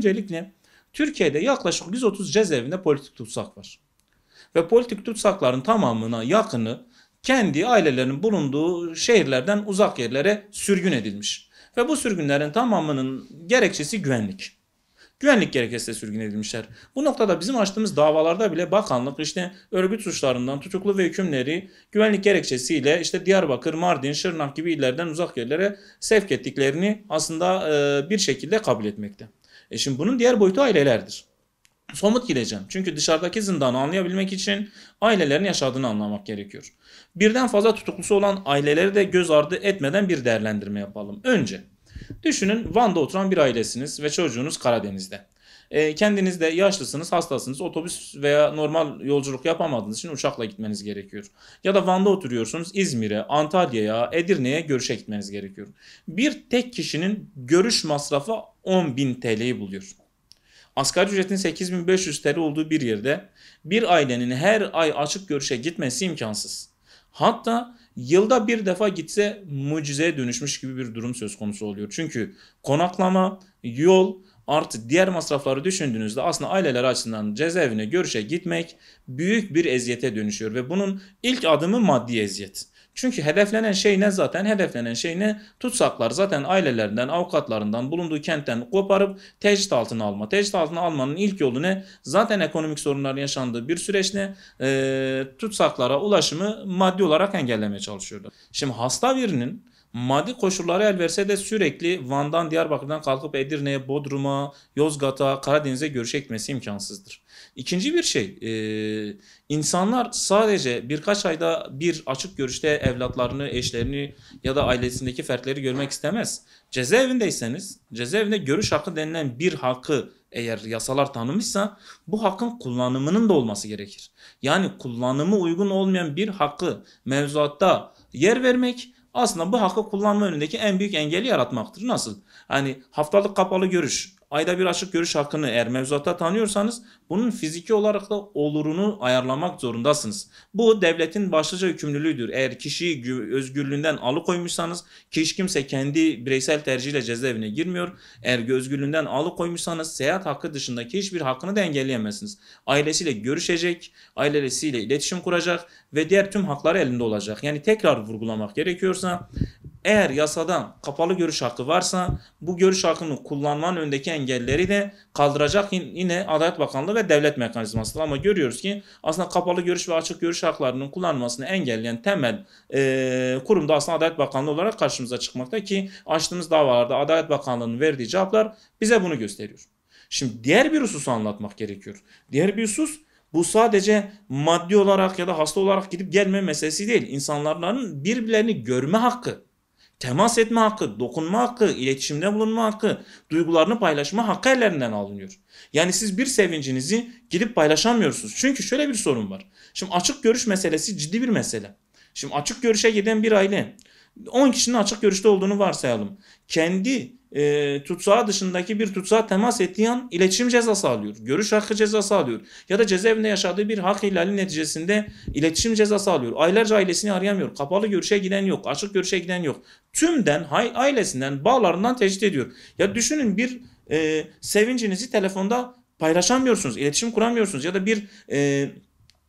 Öncelikle Türkiye'de yaklaşık 130 cezaevinde politik tutsak var. Ve politik tutsakların tamamına yakını kendi ailelerinin bulunduğu şehirlerden uzak yerlere sürgün edilmiş. Ve bu sürgünlerin tamamının gerekçesi güvenlik. Güvenlik gerekçesiyle sürgün edilmişler. Bu noktada bizim açtığımız davalarda bile bakanlık işte örgüt suçlarından tutuklu ve hükümleri güvenlik gerekçesiyle işte Diyarbakır, Mardin, Şırnak gibi illerden uzak yerlere sevk ettiklerini aslında bir şekilde kabul etmekte. E şimdi bunun diğer boyutu ailelerdir. Somut gireceğim. Çünkü dışarıdaki zindanı anlayabilmek için ailelerin yaşadığını anlamak gerekiyor. Birden fazla tutuklusu olan aileleri de göz ardı etmeden bir değerlendirme yapalım. Önce düşünün Van'da oturan bir ailesiniz ve çocuğunuz Karadeniz'de. E, kendiniz de yaşlısınız, hastasınız, otobüs veya normal yolculuk yapamadığınız için uçakla gitmeniz gerekiyor. Ya da Van'da oturuyorsunuz, İzmir'e, Antalya'ya, Edirne'ye görüşe gitmeniz gerekiyor. Bir tek kişinin görüş masrafı 10.000 TL'yi buluyor. Asgari ücretin 8500 TL olduğu bir yerde bir ailenin her ay açık görüşe gitmesi imkansız. Hatta yılda bir defa gitse mucizeye dönüşmüş gibi bir durum söz konusu oluyor. Çünkü konaklama, yol, artı diğer masrafları düşündüğünüzde aslında aileler açısından cezaevine görüşe gitmek büyük bir eziyete dönüşüyor ve bunun ilk adımı maddi eziyet. Çünkü hedeflenen şey ne zaten? Hedeflenen şey ne? Tutsaklar zaten ailelerinden, avukatlarından, bulunduğu kentten koparıp tecrit altına alma. Tecrit altına almanın ilk yolu ne? Zaten ekonomik sorunlar yaşandığı bir süreçte e, ee, tutsaklara ulaşımı maddi olarak engellemeye çalışıyorlar. Şimdi hasta birinin maddi koşulları el verse de sürekli Van'dan, Diyarbakır'dan kalkıp Edirne'ye, Bodrum'a, Yozgat'a, Karadeniz'e görüş etmesi imkansızdır. İkinci bir şey, e, insanlar sadece birkaç ayda bir açık görüşte evlatlarını, eşlerini ya da ailesindeki fertleri görmek istemez. Cezaevindeyseniz, cezaevinde görüş hakkı denilen bir hakkı eğer yasalar tanımışsa bu hakkın kullanımının da olması gerekir. Yani kullanımı uygun olmayan bir hakkı mevzuatta yer vermek aslında bu hakkı kullanma önündeki en büyük engeli yaratmaktır. Nasıl? Hani haftalık kapalı görüş ayda bir açık görüş hakkını eğer mevzuatta tanıyorsanız bunun fiziki olarak da olurunu ayarlamak zorundasınız. Bu devletin başlıca yükümlülüğüdür. Eğer kişiyi özgürlüğünden alıkoymuşsanız ki hiç kimse kendi bireysel tercihiyle cezaevine girmiyor. Eğer özgürlüğünden alıkoymuşsanız seyahat hakkı dışındaki hiçbir hakkını da engelleyemezsiniz. Ailesiyle görüşecek, ailesiyle iletişim kuracak ve diğer tüm hakları elinde olacak. Yani tekrar vurgulamak gerekiyorsa eğer yasada kapalı görüş hakkı varsa bu görüş hakkını kullanmanın öndeki engelleri de kaldıracak yine Adalet Bakanlığı ve devlet mekanizması. Ama görüyoruz ki aslında kapalı görüş ve açık görüş haklarının kullanılmasını engelleyen temel e, da aslında Adalet Bakanlığı olarak karşımıza çıkmakta ki açtığımız davalarda Adalet Bakanlığı'nın verdiği cevaplar bize bunu gösteriyor. Şimdi diğer bir hususu anlatmak gerekiyor. Diğer bir husus bu sadece maddi olarak ya da hasta olarak gidip gelme meselesi değil. İnsanların birbirlerini görme hakkı temas etme hakkı, dokunma hakkı, iletişimde bulunma hakkı, duygularını paylaşma hakkı ellerinden alınıyor. Yani siz bir sevincinizi gidip paylaşamıyorsunuz. Çünkü şöyle bir sorun var. Şimdi açık görüş meselesi ciddi bir mesele. Şimdi açık görüşe giden bir aile 10 kişinin açık görüşte olduğunu varsayalım. Kendi e, tutsağı dışındaki bir tutsağa temas ettiği an iletişim cezası alıyor. Görüş hakkı cezası alıyor. Ya da cezaevinde yaşadığı bir hak ihlali neticesinde iletişim cezası alıyor. Aylarca ailesini arayamıyor. Kapalı görüşe giden yok. Açık görüşe giden yok. Tümden ailesinden bağlarından tecrit ediyor. Ya düşünün bir e, sevincinizi telefonda paylaşamıyorsunuz. iletişim kuramıyorsunuz. Ya da bir... E,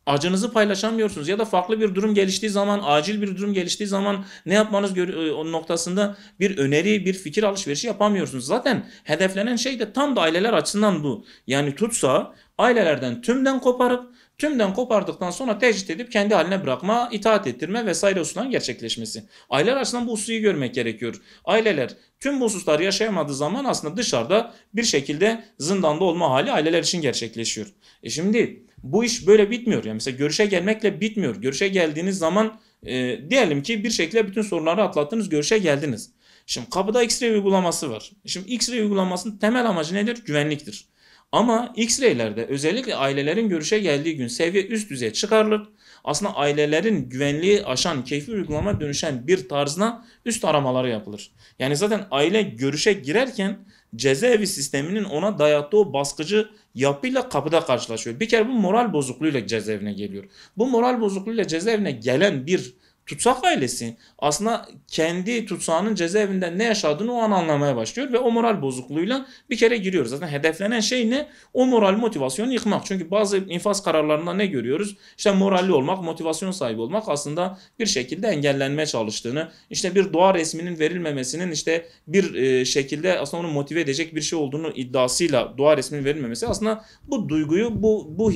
acınızı paylaşamıyorsunuz ya da farklı bir durum geliştiği zaman, acil bir durum geliştiği zaman ne yapmanız e, o noktasında bir öneri, bir fikir alışverişi yapamıyorsunuz. Zaten hedeflenen şey de tam da aileler açısından bu. Yani tutsa ailelerden tümden koparıp tümden kopardıktan sonra tecrit edip kendi haline bırakma, itaat ettirme vesaire usulların gerçekleşmesi. Aileler açısından bu husuyu görmek gerekiyor. Aileler tüm bu hususları yaşayamadığı zaman aslında dışarıda bir şekilde zindanda olma hali aileler için gerçekleşiyor. E şimdi bu iş böyle bitmiyor. Yani mesela görüşe gelmekle bitmiyor. Görüşe geldiğiniz zaman e, diyelim ki bir şekilde bütün sorunları atlattınız, görüşe geldiniz. Şimdi kapıda X-ray uygulaması var. Şimdi X-ray uygulamasının temel amacı nedir? Güvenliktir. Ama X-ray'lerde özellikle ailelerin görüşe geldiği gün seviye üst düzeye çıkarılır. Aslında ailelerin güvenliği aşan, keyfi uygulama dönüşen bir tarzına üst aramaları yapılır. Yani zaten aile görüşe girerken cezaevi sisteminin ona dayattığı baskıcı yapıyla kapıda karşılaşıyor. Bir kere bu moral bozukluğuyla cezaevine geliyor. Bu moral bozukluğuyla cezaevine gelen bir tutsak ailesi aslında kendi tutsağının cezaevinde ne yaşadığını o an anlamaya başlıyor ve o moral bozukluğuyla bir kere giriyor. Zaten hedeflenen şey ne? O moral motivasyonu yıkmak. Çünkü bazı infaz kararlarında ne görüyoruz? İşte moralli olmak, motivasyon sahibi olmak aslında bir şekilde engellenmeye çalıştığını, işte bir doğa resminin verilmemesinin işte bir e, şekilde aslında onu motive edecek bir şey olduğunu iddiasıyla doğa resminin verilmemesi aslında bu duyguyu bu bu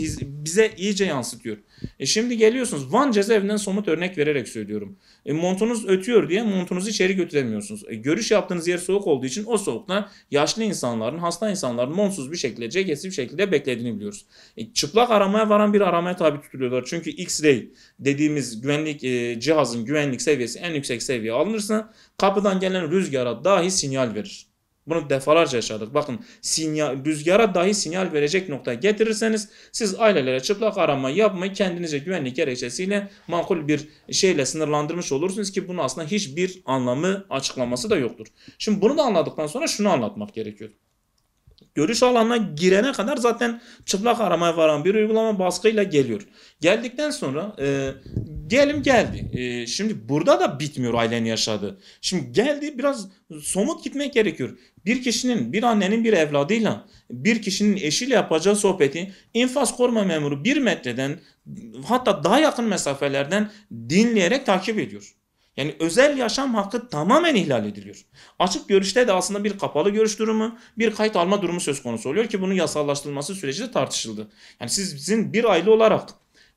bize iyice yansıtıyor. E şimdi geliyorsunuz Van cezaevinden somut örnek vererek söylüyorum ediyorum. E, montunuz ötüyor diye montunuzu içeri götüremiyorsunuz. E, görüş yaptığınız yer soğuk olduğu için o soğukta yaşlı insanların, hasta insanların montsuz bir şekilde, ceketsiz bir şekilde beklediğini biliyoruz. E, çıplak aramaya varan bir aramaya tabi tutuluyorlar. Çünkü X-ray dediğimiz güvenlik e, cihazın güvenlik seviyesi en yüksek seviye alınırsa kapıdan gelen rüzgara dahi sinyal verir. Bunu defalarca yaşadık. Bakın sinyal, rüzgara dahi sinyal verecek noktaya getirirseniz siz ailelere çıplak arama yapmayı kendinize güvenlik gerekçesiyle makul bir şeyle sınırlandırmış olursunuz ki bunun aslında hiçbir anlamı açıklaması da yoktur. Şimdi bunu da anladıktan sonra şunu anlatmak gerekiyor görüş alanına girene kadar zaten çıplak aramaya varan bir uygulama baskıyla geliyor. Geldikten sonra e, diyelim geldi. E, şimdi burada da bitmiyor ailenin yaşadığı. Şimdi geldi biraz somut gitmek gerekiyor. Bir kişinin, bir annenin bir evladıyla, bir kişinin eşiyle yapacağı sohbeti infaz koruma memuru bir metreden hatta daha yakın mesafelerden dinleyerek takip ediyor. Yani özel yaşam hakkı tamamen ihlal ediliyor. Açık görüşte de aslında bir kapalı görüş durumu, bir kayıt alma durumu söz konusu oluyor ki bunun yasallaştırılması süreci de tartışıldı. Yani sizin bir aile olarak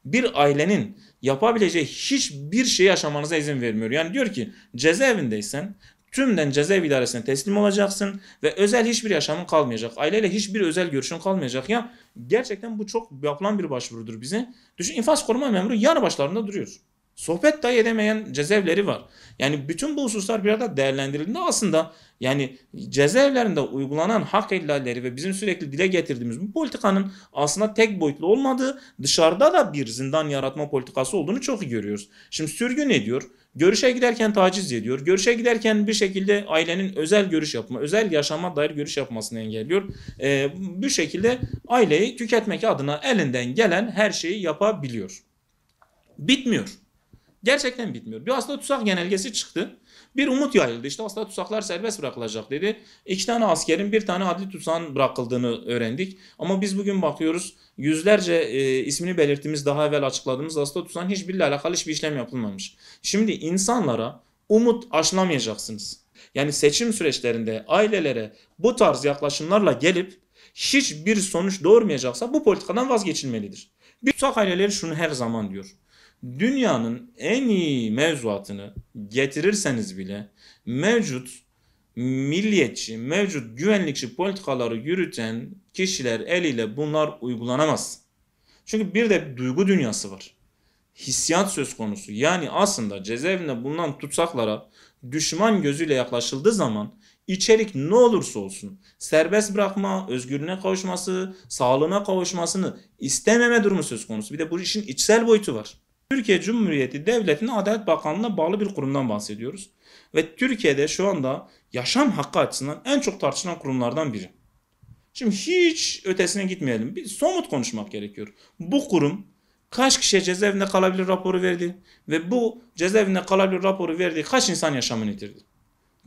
bir ailenin yapabileceği hiçbir şey yaşamanıza izin vermiyor. Yani diyor ki cezaevindeysen tümden cezaevi idaresine teslim olacaksın ve özel hiçbir yaşamın kalmayacak. Aileyle hiçbir özel görüşün kalmayacak. Ya gerçekten bu çok yapılan bir başvurudur bize. Düşün infaz koruma memuru yar başlarında duruyor sohbet dahi edemeyen cezaevleri var. Yani bütün bu hususlar bir arada değerlendirildiğinde aslında yani cezaevlerinde uygulanan hak ihlalleri ve bizim sürekli dile getirdiğimiz bu politikanın aslında tek boyutlu olmadığı dışarıda da bir zindan yaratma politikası olduğunu çok iyi görüyoruz. Şimdi sürgün ediyor, görüşe giderken taciz ediyor, görüşe giderken bir şekilde ailenin özel görüş yapma, özel yaşama dair görüş yapmasını engelliyor. Ee, bu şekilde aileyi tüketmek adına elinden gelen her şeyi yapabiliyor. Bitmiyor. Gerçekten bitmiyor. Bir hasta tutsak genelgesi çıktı. Bir umut yayıldı. İşte hasta tutsaklar serbest bırakılacak dedi. İki tane askerin bir tane adli tutsağın bırakıldığını öğrendik. Ama biz bugün bakıyoruz yüzlerce e, ismini belirttiğimiz daha evvel açıkladığımız hasta tutsağın hiçbiriyle alakalı hiçbir işlem yapılmamış. Şimdi insanlara umut aşılamayacaksınız. Yani seçim süreçlerinde ailelere bu tarz yaklaşımlarla gelip hiçbir sonuç doğurmayacaksa bu politikadan vazgeçilmelidir. Bir tutsak aileleri şunu her zaman diyor dünyanın en iyi mevzuatını getirirseniz bile mevcut milliyetçi, mevcut güvenlikçi politikaları yürüten kişiler eliyle bunlar uygulanamaz. Çünkü bir de duygu dünyası var. Hissiyat söz konusu. Yani aslında cezaevinde bulunan tutsaklara düşman gözüyle yaklaşıldığı zaman içerik ne olursa olsun serbest bırakma, özgürlüğüne kavuşması, sağlığına kavuşmasını istememe durumu söz konusu. Bir de bu işin içsel boyutu var. Türkiye Cumhuriyeti Devleti'nin Adalet Bakanlığı'na bağlı bir kurumdan bahsediyoruz. Ve Türkiye'de şu anda yaşam hakkı açısından en çok tartışılan kurumlardan biri. Şimdi hiç ötesine gitmeyelim. Bir somut konuşmak gerekiyor. Bu kurum kaç kişiye cezaevinde kalabilir raporu verdi ve bu cezaevinde kalabilir raporu verdiği kaç insan yaşamını yitirdi?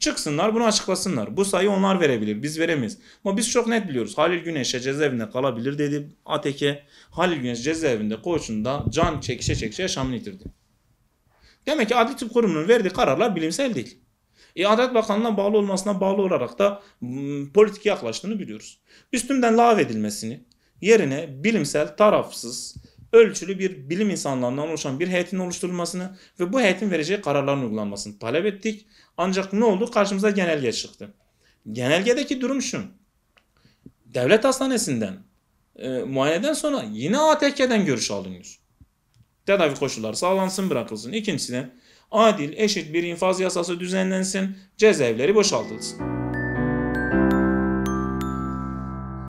Çıksınlar bunu açıklasınlar. Bu sayı onlar verebilir. Biz veremeyiz. Ama biz çok net biliyoruz. Halil Güneş'e cezaevinde kalabilir dedi Ateke. Halil Güneş cezaevinde koğuşunda can çekişe çekişe yaşamını yitirdi. Demek ki Adli Tıp Kurumu'nun verdiği kararlar bilimsel değil. E, Adalet Bakanlığı'na bağlı olmasına bağlı olarak da m, ıı, politik yaklaştığını biliyoruz. Üstümden lav yerine bilimsel, tarafsız, ölçülü bir bilim insanlarından oluşan bir heyetin oluşturulmasını ve bu heyetin vereceği kararların uygulanmasını talep ettik. Ancak ne oldu? Karşımıza genelge çıktı. Genelgedeki durum şu. Devlet hastanesinden e, muayeneden sonra yine ATK'den görüş alınıyor. Tedavi koşulları sağlansın bırakılsın. İkincisi de adil, eşit bir infaz yasası düzenlensin, cezaevleri boşaltılsın.